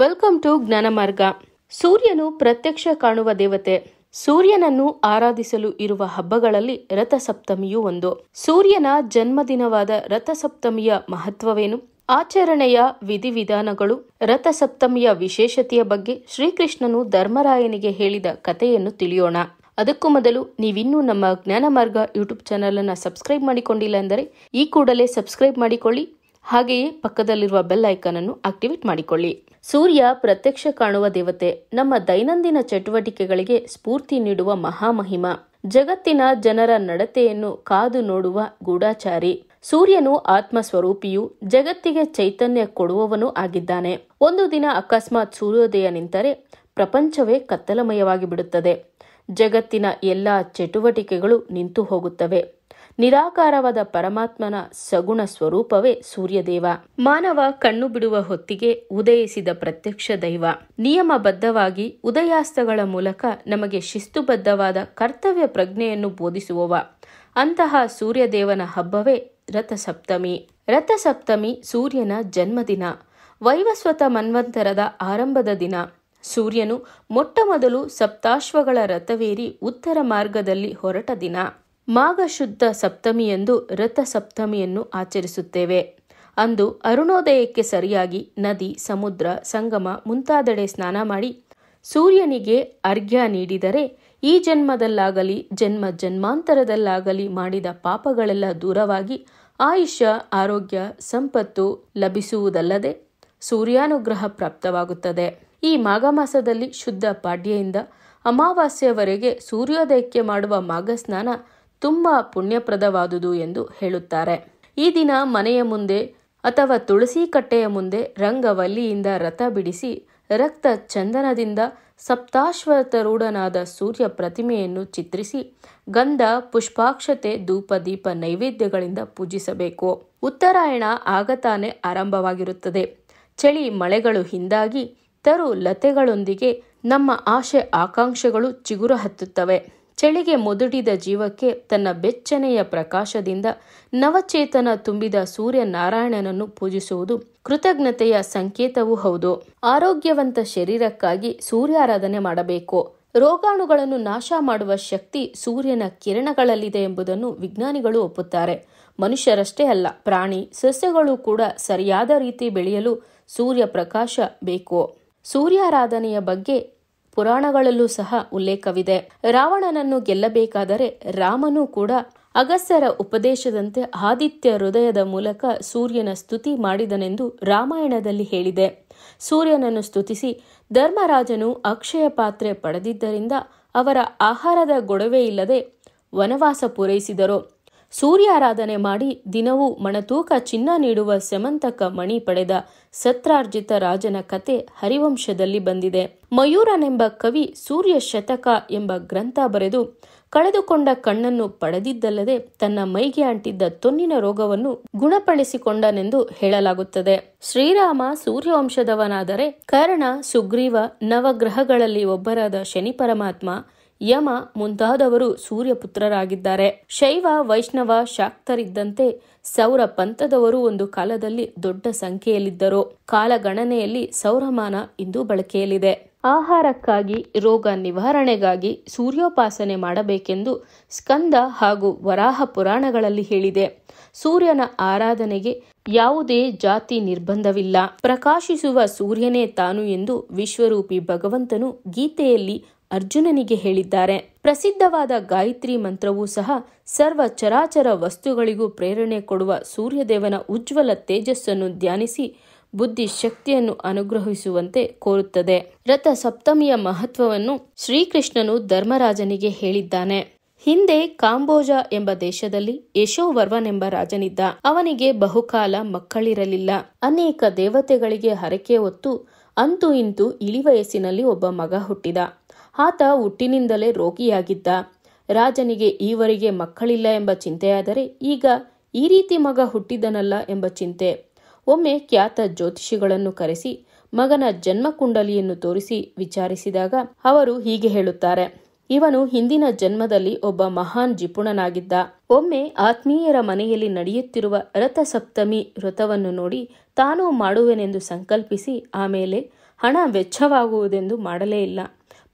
welcome to ಜ್ಞಾನ ಮಾರ್ಗ ಸೂರ್ಯನು ಪ್ರತ್ಯಕ್ಷ ಕಾಣುವ ದೇವತೆ ಸೂರ್ಯನನ್ನು ಆರಾಧಿಸಲು ಇರುವ ಹಬ್ಬಗಳಲ್ಲಿ ರಥಸಪ್ತಮಿಯೂ ಒಂದು ಸೂರ್ಯನ ಜನ್ಮದಿನವಾದ ರಥಸಪ್ತಮಿಯ ಮಹತ್ವವೇನು ಆಚರಣೆಯ ವಿಧಿವಿಧಾನಗಳು ರಥಸಪ್ತಮಿಯ ವಿಶೇಷತೆಯ ಬಗ್ಗೆ ಶ್ರೀಕೃಷ್ಣನು ಧರ್ಮರಾಯನಿಗೆ ಹೇಳಿದ ಕಥೆಯನ್ನು ತಿಳಿಯೋಣ ಅದಕ್ಕೂ ಮೊದಲು ನೀವಿನ್ನೂ ನಮ್ಮ ಜ್ಞಾನ ಮಾರ್ಗ ಯೂಟ್ಯೂಬ್ ಚಾನಲ್ ಅನ್ನ ಸಬ್ಸ್ಕ್ರೈಬ್ ಮಾಡಿಕೊಂಡಿಲ್ಲ ಎಂದರೆ ಈ ಕೂಡಲೇ ಸಬ್ಸ್ಕ್ರೈಬ್ ಮಾಡಿಕೊಳ್ಳಿ ಹಾಗೆಯೇ ಪಕ್ಕದಲ್ಲಿರುವ ಬೆಲ್ ಐಕಾನ್ ಅನ್ನು ಆಕ್ಟಿವೇಟ್ ಮಾಡಿಕೊಳ್ಳಿ ಸೂರ್ಯ ಪ್ರತ್ಯಕ್ಷ ಕಾಣುವ ದೇವತೆ ನಮ್ಮ ದೈನಂದಿನ ಚಟುವಟಿಕೆಗಳಿಗೆ ಸ್ಫೂರ್ತಿ ನೀಡುವ ಮಹಾಮಹಿಮ ಜಗತ್ತಿನ ಜನರ ನಡತೆಯನ್ನು ಕಾದು ನೋಡುವ ಗೂಢಾಚಾರಿ ಸೂರ್ಯನು ಆತ್ಮ ಸ್ವರೂಪಿಯು ಜಗತ್ತಿಗೆ ಚೈತನ್ಯ ಕೊಡುವವನು ಆಗಿದ್ದಾನೆ ಒಂದು ದಿನ ಅಕಸ್ಮಾತ್ ಸೂರ್ಯೋದಯ ನಿಂತರೆ ಪ್ರಪಂಚವೇ ಕತ್ತಲಮಯವಾಗಿ ಬಿಡುತ್ತದೆ ಜಗತ್ತಿನ ಎಲ್ಲ ಚಟುವಟಿಕೆಗಳು ನಿಂತು ಹೋಗುತ್ತವೆ ನಿರಾಕಾರವಾದ ಪರಮಾತ್ಮನ ಸಗುಣ ಸ್ವರೂಪವೇ ಸೂರ್ಯದೇವ ಮಾನವ ಕಣ್ಣು ಬಿಡುವ ಹೊತ್ತಿಗೆ ಉದಯಿಸಿದ ಪ್ರತ್ಯಕ್ಷ ದೈವ ನಿಯಮಬದ್ಧವಾಗಿ ಉದಯಾಸ್ತಗಳ ಮೂಲಕ ನಮಗೆ ಶಿಸ್ತುಬದ್ಧವಾದ ಕರ್ತವ್ಯ ಪ್ರಜ್ಞೆಯನ್ನು ಬೋಧಿಸುವವ ಅಂತಹ ಸೂರ್ಯದೇವನ ಹಬ್ಬವೇ ರಥಸಪ್ತಮಿ ರಥಸಪ್ತಮಿ ಸೂರ್ಯನ ಜನ್ಮದಿನ ವೈವಸ್ವತ ಮನ್ವಂತರದ ಆರಂಭದ ದಿನ ಸೂರ್ಯನು ಮೊಟ್ಟಮೊದಲು ಸಪ್ತಾಶ್ವಗಳ ರಥವೇರಿ ಉತ್ತರ ಮಾರ್ಗದಲ್ಲಿ ಹೊರಟ ದಿನ ಮಾಘ ಶುದ್ಧ ಸಪ್ತಮಿಯಂದು ರಥ ಸಪ್ತಮಿಯನ್ನು ಆಚರಿಸುತ್ತೇವೆ ಅಂದು ಅರುಣೋದಯಕ್ಕೆ ಸರಿಯಾಗಿ ನದಿ ಸಮುದ್ರ ಸಂಗಮ ಮುಂತಾದೆಡೆ ಸ್ನಾನ ಮಾಡಿ ಸೂರ್ಯನಿಗೆ ಅರ್ಘ್ಯ ನೀಡಿದರೆ ಈ ಜನ್ಮದಲ್ಲಾಗಲಿ ಜನ್ಮ ಜನ್ಮಾಂತರದಲ್ಲಾಗಲಿ ಮಾಡಿದ ಪಾಪಗಳೆಲ್ಲ ದೂರವಾಗಿ ಆಯುಷ್ಯ ಆರೋಗ್ಯ ಸಂಪತ್ತು ಲಭಿಸುವುದಲ್ಲದೆ ಸೂರ್ಯಾನುಗ್ರಹ ಪ್ರಾಪ್ತವಾಗುತ್ತದೆ ಈ ಮಾಘ ಮಾಸದಲ್ಲಿ ಶುದ್ಧ ಪಾಡ್ಯೆಯಿಂದ ಅಮಾವಾಸ್ಯವರೆಗೆ ಸೂರ್ಯೋದಯಕ್ಕೆ ಮಾಡುವ ಮಾಘ ಸ್ನಾನ ತುಂಬ ಪುಣ್ಯಪ್ರದವಾದುದು ಎಂದು ಹೇಳುತ್ತಾರೆ ಈ ದಿನ ಮನೆಯ ಮುಂದೆ ಅಥವಾ ತುಳಸಿ ಕಟ್ಟೆಯ ಮುಂದೆ ರಂಗವಲ್ಲಿಯಿಂದ ರಥ ಬಿಡಿಸಿ ರಕ್ತ ಚಂದನದಿಂದ ಸಪ್ತಾಶ್ವತರೂಢನಾದ ಸೂರ್ಯ ಪ್ರತಿಮೆಯನ್ನು ಚಿತ್ರಿಸಿ ಗಂಧ ಪುಷ್ಪಾಕ್ಷತೆ ಧೂಪ ದೀಪ ನೈವೇದ್ಯಗಳಿಂದ ಪೂಜಿಸಬೇಕು ಉತ್ತರಾಯಣ ಆಗತಾನೆ ಆರಂಭವಾಗಿರುತ್ತದೆ ಚಳಿ ಮಳೆಗಳು ಹಿಂದಾಗಿ ತರು ಲತೆಗಳೊಂದಿಗೆ ನಮ್ಮ ಆಶೆ ಆಕಾಂಕ್ಷೆಗಳು ಚಿಗುರು ಹತ್ತುತ್ತವೆ ಚಳಿಗೆ ಮುದುಡಿದ ಜೀವಕ್ಕೆ ತನ್ನ ಬೆಚ್ಚನೆಯ ಪ್ರಕಾಶದಿಂದ ನವಚೇತನ ತುಂಬಿದ ಸೂರ್ಯನಾರಾಯಣನನ್ನು ಪೂಜಿಸುವುದು ಕೃತಜ್ಞತೆಯ ಸಂಕೇತವೂ ಹೌದು ಆರೋಗ್ಯವಂತ ಶರೀರಕ್ಕಾಗಿ ಸೂರ್ಯಾರಾಧನೆ ಮಾಡಬೇಕು ರೋಗಾಣುಗಳನ್ನು ನಾಶ ಮಾಡುವ ಶಕ್ತಿ ಸೂರ್ಯನ ಕಿರಣಗಳಲ್ಲಿದೆ ಎಂಬುದನ್ನು ವಿಜ್ಞಾನಿಗಳು ಒಪ್ಪುತ್ತಾರೆ ಮನುಷ್ಯರಷ್ಟೇ ಅಲ್ಲ ಪ್ರಾಣಿ ಸಸ್ಯಗಳು ಕೂಡ ಸರಿಯಾದ ರೀತಿ ಬೆಳೆಯಲು ಸೂರ್ಯ ಪ್ರಕಾಶ ಬೇಕು ಸೂರ್ಯಾರಾಧನೆಯ ಬಗ್ಗೆ ಪುರಾಣಗಳಲ್ಲೂ ಸಹ ಉಲ್ಲೇಖವಿದೆ ರಾವಣನನ್ನು ಗೆಲ್ಲಬೇಕಾದರೆ ರಾಮನೂ ಕೂಡ ಅಗಸ್ತ್ಯರ ಉಪದೇಶದಂತೆ ಆದಿತ್ಯ ಹೃದಯದ ಮೂಲಕ ಸೂರ್ಯನ ಸ್ತುತಿ ಮಾಡಿದನೆಂದು ರಾಮಾಯಣದಲ್ಲಿ ಹೇಳಿದೆ ಸೂರ್ಯನನ್ನು ಸ್ತುತಿಸಿ ಧರ್ಮರಾಜನು ಅಕ್ಷಯ ಪಾತ್ರೆ ಪಡೆದಿದ್ದರಿಂದ ಅವರ ಆಹಾರದ ಗೊಡವೆ ಇಲ್ಲದೆ ವನವಾಸ ಪೂರೈಸಿದರು ಸೂರ್ಯಾರಾಧನೆ ಮಾಡಿ ದಿನವೂ ಮಣತೂಕ ಚಿನ್ನ ನೀಡುವ ಸೆಮಂತಕ ಮಣಿ ಪಡೆದ ಸತ್ರಾರ್ಜಿತ ರಾಜನ ಕತೆ ಹರಿವಂಶದಲ್ಲಿ ಬಂದಿದೆ ಮಯೂರನೆಂಬ ಕವಿ ಸೂರ್ಯ ಶತಕ ಎಂಬ ಗ್ರಂಥ ಬರೆದು ಕಳೆದುಕೊಂಡ ಕಣ್ಣನ್ನು ಪಡೆದಿದ್ದಲ್ಲದೆ ತನ್ನ ಮೈಗೆ ಅಂಟಿದ್ದ ತೊನ್ನಿನ ರೋಗವನ್ನು ಗುಣಪಡಿಸಿಕೊಂಡನೆಂದು ಹೇಳಲಾಗುತ್ತದೆ ಶ್ರೀರಾಮ ಸೂರ್ಯವಂಶದವನಾದರೆ ಕರ್ಣ ಸುಗ್ರೀವ ನವಗ್ರಹಗಳಲ್ಲಿ ಒಬ್ಬರಾದ ಶನಿ ಪರಮಾತ್ಮ ಯಮ ಮುಂತಾದವರು ಸೂರ್ಯಪುತ್ರರಾಗಿದ್ದಾರೆ ಶೈವ ವೈಷ್ಣವ ಶಾಕ್ತರಿದ್ದಂತೆ ಸೌರ ಪಂಥದವರು ಒಂದು ಕಾಲದಲ್ಲಿ ದೊಡ್ಡ ಸಂಖ್ಯೆಯಲ್ಲಿದ್ದರು ಕಾಲಗಣನೆಯಲ್ಲಿ ಸೌರಮಾನ ಇಂದು ಬಳಕೆಯಲ್ಲಿದೆ ಆಹಾರಕ್ಕಾಗಿ ರೋಗ ನಿವಾರಣೆಗಾಗಿ ಸೂರ್ಯೋಪಾಸನೆ ಮಾಡಬೇಕೆಂದು ಸ್ಕಂದ ಹಾಗೂ ವರಾಹ ಪುರಾಣಗಳಲ್ಲಿ ಹೇಳಿದೆ ಸೂರ್ಯನ ಆರಾಧನೆಗೆ ಯಾವುದೇ ಜಾತಿ ನಿರ್ಬಂಧವಿಲ್ಲ ಪ್ರಕಾಶಿಸುವ ಸೂರ್ಯನೇ ತಾನು ಎಂದು ವಿಶ್ವರೂಪಿ ಭಗವಂತನು ಗೀತೆಯಲ್ಲಿ ಅರ್ಜುನನಿಗೆ ಹೇಳಿದ್ದಾರೆ ಪ್ರಸಿದ್ಧವಾದ ಗಾಯತ್ರಿ ಮಂತ್ರವೂ ಸಹ ಸರ್ವ ಚರಾಚರ ವಸ್ತುಗಳಿಗೂ ಪ್ರೇರಣೆ ಕೊಡುವ ಸೂರ್ಯದೇವನ ಉಜ್ವಲ ತೇಜಸ್ಸನ್ನು ಧ್ಯಾನಿಸಿ ಬುದ್ಧಿ ಶಕ್ತಿಯನ್ನು ಅನುಗ್ರಹಿಸುವಂತೆ ಕೋರುತ್ತದೆ ರಥ ಸಪ್ತಮಿಯ ಮಹತ್ವವನ್ನು ಶ್ರೀಕೃಷ್ಣನು ಧರ್ಮರಾಜನಿಗೆ ಹೇಳಿದ್ದಾನೆ ಹಿಂದೆ ಕಾಂಬೋಜ ಎಂಬ ದೇಶದಲ್ಲಿ ಯಶೋವರ್ವನೆಂಬ ರಾಜನಿದ್ದ ಅವನಿಗೆ ಬಹುಕಾಲ ಮಕ್ಕಳಿರಲಿಲ್ಲ ಅನೇಕ ದೇವತೆಗಳಿಗೆ ಹರಕೆ ಹೊತ್ತು ಅಂತೂ ಇಂತೂ ಇಳಿವಯಸ್ಸಿನಲ್ಲಿ ಒಬ್ಬ ಮಗ ಹುಟ್ಟಿದ ಆತ ಹುಟ್ಟಿನಿಂದಲೇ ರೋಗಿಯಾಗಿದ್ದ ರಾಜನಿಗೆ ಈವರೆಗೆ ಮಕ್ಕಳಿಲ್ಲ ಎಂಬ ಚಿಂತೆಯಾದರೆ ಈಗ ಈ ರೀತಿ ಮಗ ಹುಟ್ಟಿದನಲ್ಲ ಎಂಬ ಚಿಂತೆ ಒಮ್ಮೆ ಖ್ಯಾತ ಜ್ಯೋತಿಷಿಗಳನ್ನು ಕರೆಸಿ ಮಗನ ಜನ್ಮಕುಂಡಲಿಯನ್ನು ತೋರಿಸಿ ವಿಚಾರಿಸಿದಾಗ ಅವರು ಹೀಗೆ ಹೇಳುತ್ತಾರೆ ಇವನು ಹಿಂದಿನ ಜನ್ಮದಲ್ಲಿ ಒಬ್ಬ ಮಹಾನ್ ಜಿಪುಣನಾಗಿದ್ದ ಒಮ್ಮೆ ಆತ್ಮೀಯರ ಮನೆಯಲ್ಲಿ ನಡೆಯುತ್ತಿರುವ ರಥಸಪ್ತಮಿ ವ್ರತವನ್ನು ನೋಡಿ ತಾನೂ ಮಾಡುವೆನೆಂದು ಸಂಕಲ್ಪಿಸಿ ಆಮೇಲೆ ಹಣ ವೆಚ್ಚವಾಗುವುದೆಂದು ಮಾಡಲೇ ಇಲ್ಲ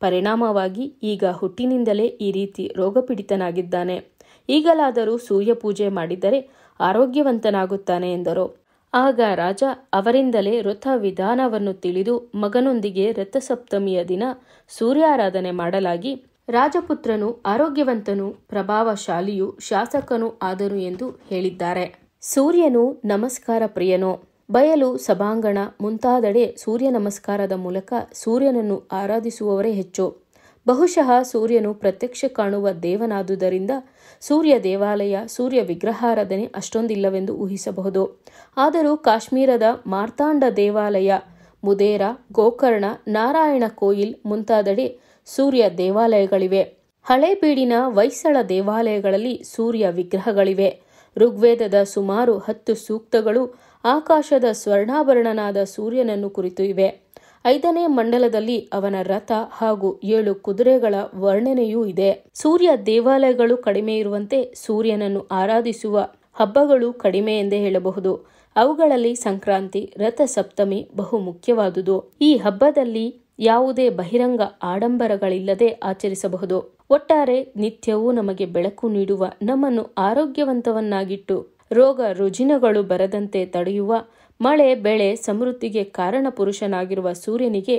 ಪರಿಣಾಮವಾಗಿ ಈಗ ಹುಟ್ಟಿನಿಂದಲೇ ಈ ರೀತಿ ರೋಗಪೀಡಿತನಾಗಿದ್ದಾನೆ ಈಗಲಾದರೂ ಸೂರ್ಯ ಪೂಜೆ ಮಾಡಿದರೆ ಆರೋಗ್ಯವಂತನಾಗುತ್ತಾನೆ ಎಂದರು ಆಗ ರಾಜ ಅವರಿಂದಲೇ ವೃಥ ವಿಧಾನವನ್ನು ತಿಳಿದು ಮಗನೊಂದಿಗೆ ರಥಸಪ್ತಮಿಯ ದಿನ ಸೂರ್ಯಾರಾಧನೆ ಮಾಡಲಾಗಿ ರಾಜಪುತ್ರನು ಆರೋಗ್ಯವಂತನು ಪ್ರಭಾವಶಾಲಿಯು ಶಾಸಕನು ಆದರು ಎಂದು ಹೇಳಿದ್ದಾರೆ ಸೂರ್ಯನು ನಮಸ್ಕಾರ ಪ್ರಿಯನು ಬಯಲು ಸಭಾಂಗಣ ಮುಂತಾದಡೆ ಸೂರ್ಯ ನಮಸ್ಕಾರದ ಮೂಲಕ ಸೂರ್ಯನನ್ನು ಆರಾಧಿಸುವವರೇ ಹೆಚ್ಚು ಬಹುಶಃ ಸೂರ್ಯನು ಪ್ರತ್ಯಕ್ಷ ಕಾಣುವ ದೇವನಾದುದರಿಂದ ಸೂರ್ಯ ದೇವಾಲಯ ಸೂರ್ಯ ವಿಗ್ರಹಾರಾಧನೆ ಅಷ್ಟೊಂದಿಲ್ಲವೆಂದು ಊಹಿಸಬಹುದು ಆದರೂ ಕಾಶ್ಮೀರದ ಮಾರ್ತಾಂಡ ದೇವಾಲಯ ಮುದೇರ ಗೋಕರ್ಣ ನಾರಾಯಣ ಕೋಯಿಲ್ ಮುಂತಾದಡೆ ಸೂರ್ಯ ದೇವಾಲಯಗಳಿವೆ ಹಳೇಬೀಡಿನ ವೈಸಳ ದೇವಾಲಯಗಳಲ್ಲಿ ಸೂರ್ಯ ವಿಗ್ರಹಗಳಿವೆ ಋಗ್ವೇದದ ಸುಮಾರು ಹತ್ತು ಸೂಕ್ತಗಳು ಆಕಾಶದ ಸ್ವರ್ಣಾಭರಣನಾದ ಸೂರ್ಯನನ್ನು ಕುರಿತು ಇವೆ ಐದನೇ ಮಂಡಲದಲ್ಲಿ ಅವನ ರಥ ಹಾಗೂ ಏಳು ಕುದುರೆಗಳ ವರ್ಣನೆಯೂ ಇದೆ ಸೂರ್ಯ ದೇವಾಲಯಗಳು ಕಡಿಮೆ ಇರುವಂತೆ ಸೂರ್ಯನನ್ನು ಆರಾಧಿಸುವ ಹಬ್ಬಗಳು ಕಡಿಮೆ ಎಂದೇ ಹೇಳಬಹುದು ಅವುಗಳಲ್ಲಿ ಸಂಕ್ರಾಂತಿ ರಥಸಪ್ತಮಿ ಬಹು ಮುಖ್ಯವಾದುದು ಈ ಹಬ್ಬದಲ್ಲಿ ಯಾವುದೇ ಬಹಿರಂಗ ಆಡಂಬರಗಳಿಲ್ಲದೆ ಆಚರಿಸಬಹುದು ಒಟ್ಟಾರೆ ನಿತ್ಯವೂ ನಮಗೆ ಬೆಳಕು ನೀಡುವ ನಮ್ಮನ್ನು ಆರೋಗ್ಯವಂತವನ್ನಾಗಿಟ್ಟು ರೋಗ ರುಜಿನಗಳು ಬರದಂತೆ ತಡೆಯುವ ಮಳೆ ಬೆಳೆ ಸಮೃದ್ಧಿಗೆ ಕಾರಣ ಪುರುಷನಾಗಿರುವ ಸೂರ್ಯನಿಗೆ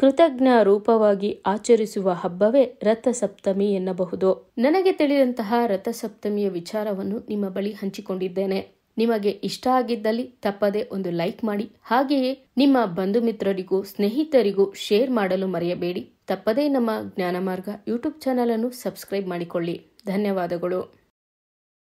ಕೃತಜ್ಞ ರೂಪವಾಗಿ ಆಚರಿಸುವ ಹಬ್ಬವೇ ರಥಸಪ್ತಮಿ ಎನ್ನಬಹುದು ನನಗೆ ತಿಳಿದಂತಹ ರಥಸಪ್ತಮಿಯ ವಿಚಾರವನ್ನು ನಿಮ್ಮ ಬಳಿ ಹಂಚಿಕೊಂಡಿದ್ದೇನೆ ನಿಮಗೆ ಇಷ್ಟ ಆಗಿದ್ದಲ್ಲಿ ತಪ್ಪದೆ ಒಂದು ಲೈಕ್ ಮಾಡಿ ಹಾಗೆಯೇ ನಿಮ್ಮ ಬಂಧು ಮಿತ್ರರಿಗೂ ಸ್ನೇಹಿತರಿಗೂ ಶೇರ್ ಮಾಡಲು ಮರೆಯಬೇಡಿ ತಪ್ಪದೇ ನಮ್ಮ ಜ್ಞಾನ ಮಾರ್ಗ ಯೂಟ್ಯೂಬ್ ಚಾನಲ್ ಅನ್ನು ಸಬ್ಸ್ಕ್ರೈಬ್ ಮಾಡಿಕೊಳ್ಳಿ ಧನ್ಯವಾದಗಳು